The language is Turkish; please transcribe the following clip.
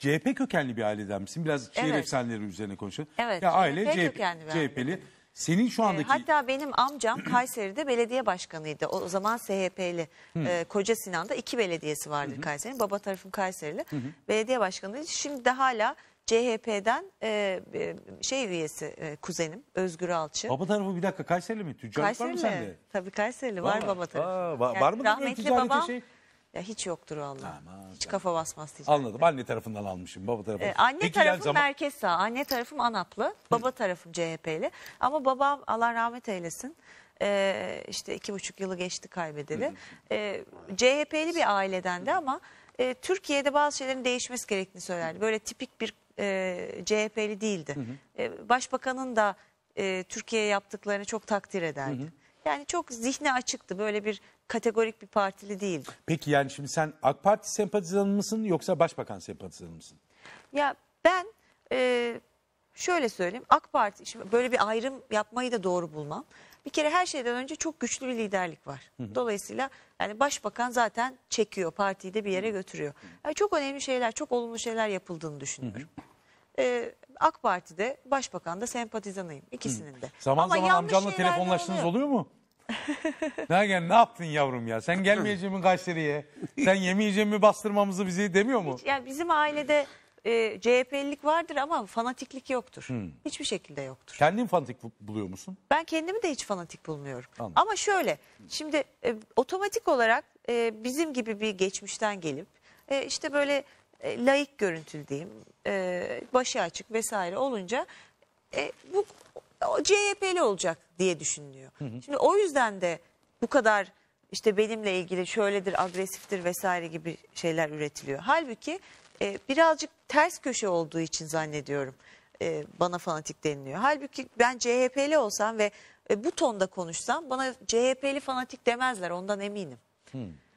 CHP kökenli bir aileden misin? Biraz şehir Evet. efsaneleri üzerine konuşalım. Evet, Ya aile CHP CHP, kökenli bir CHP'li. Senin şu ee, andaki Hatta benim amcam Kayseri'de belediye başkanıydı. O zaman SHP'li. E, ee, Koca Sinan'da iki belediyesi vardı Kayseri'nin. Baba tarafım Kayserili. Belediye başkanıydı. Şimdi de hala CHP'den e, e, şey üyesi e, kuzenim Özgür Alçı. baba tarafı bir dakika Kayseri'li mi? Tüccarlık var mı sende? Tabii Kayserili var Aa, baba tarafı. aa, va- var mı böyle rahmetli babam şey? Ya hiç yoktur valla. Aman Hiç canım. kafa basmaz ticarette. Anladım. Anne tarafından almışım, baba tarafından. Ee, anne Peki, tarafım yani zaman- merkez sağ, anne tarafım ANAP'lı, baba tarafım CHP'li. Ama babam Allah rahmet eylesin. Ee, işte iki buçuk yılı geçti kaybedeli. Ee, CHP'li bir aileden de ama e, Türkiye'de bazı şeylerin değişmesi gerektiğini söylerdi. Böyle tipik bir e, CHP'li değildi. E, başbakanın da e, Türkiye'ye yaptıklarını çok takdir ederdi. Yani çok zihni açıktı. Böyle bir kategorik bir partili değil. Peki yani şimdi sen AK Parti sempatizanı mısın yoksa başbakan sempatizanı mısın? Ya ben e, şöyle söyleyeyim. AK Parti şimdi böyle bir ayrım yapmayı da doğru bulmam. Bir kere her şeyden önce çok güçlü bir liderlik var. Dolayısıyla yani başbakan zaten çekiyor, partiyi de bir yere götürüyor. Yani çok önemli şeyler, çok olumlu şeyler yapıldığını düşünüyorum e, AK Parti'de başbakan da sempatizanıyım ikisinin de. Zaman Ama zaman amcanla şeyler telefonlaştığınız oluyor. mu? Nergen ne yaptın yavrum ya? Sen gelmeyeceğin mi Kayseri'ye? Sen yemeyeceğin bastırmamızı bizi demiyor mu? Yani bizim ailede e, CHP'lilik vardır ama fanatiklik yoktur. Hiçbir şekilde yoktur. Kendin fanatik buluyor musun? Ben kendimi de hiç fanatik bulmuyorum. Anladım. Ama şöyle şimdi e, otomatik olarak e, bizim gibi bir geçmişten gelip e, işte böyle e, layık laik görüntülü e, başı açık vesaire olunca e, bu o CHP'li olacak diye düşünülüyor. Hı hı. Şimdi o yüzden de bu kadar işte benimle ilgili şöyledir, agresiftir vesaire gibi şeyler üretiliyor. Halbuki e, birazcık ters köşe olduğu için zannediyorum e, bana fanatik deniliyor. Halbuki ben CHP'li olsam ve e, bu tonda konuşsam bana CHP'li fanatik demezler ondan eminim. Hmm.